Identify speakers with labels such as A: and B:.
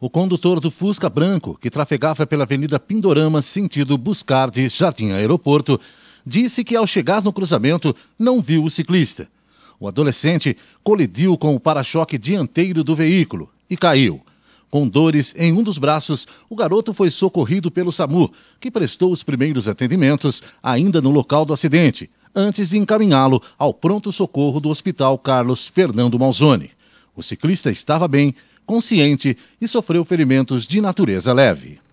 A: O condutor do Fusca Branco, que trafegava pela Avenida Pindorama, sentido Buscar de Jardim Aeroporto, disse que ao chegar no cruzamento não viu o ciclista. O adolescente colidiu com o para-choque dianteiro do veículo e caiu. Com dores em um dos braços, o garoto foi socorrido pelo SAMU, que prestou os primeiros atendimentos ainda no local do acidente, antes de encaminhá-lo ao pronto-socorro do Hospital Carlos Fernando Malzone. O ciclista estava bem, consciente e sofreu ferimentos de natureza leve.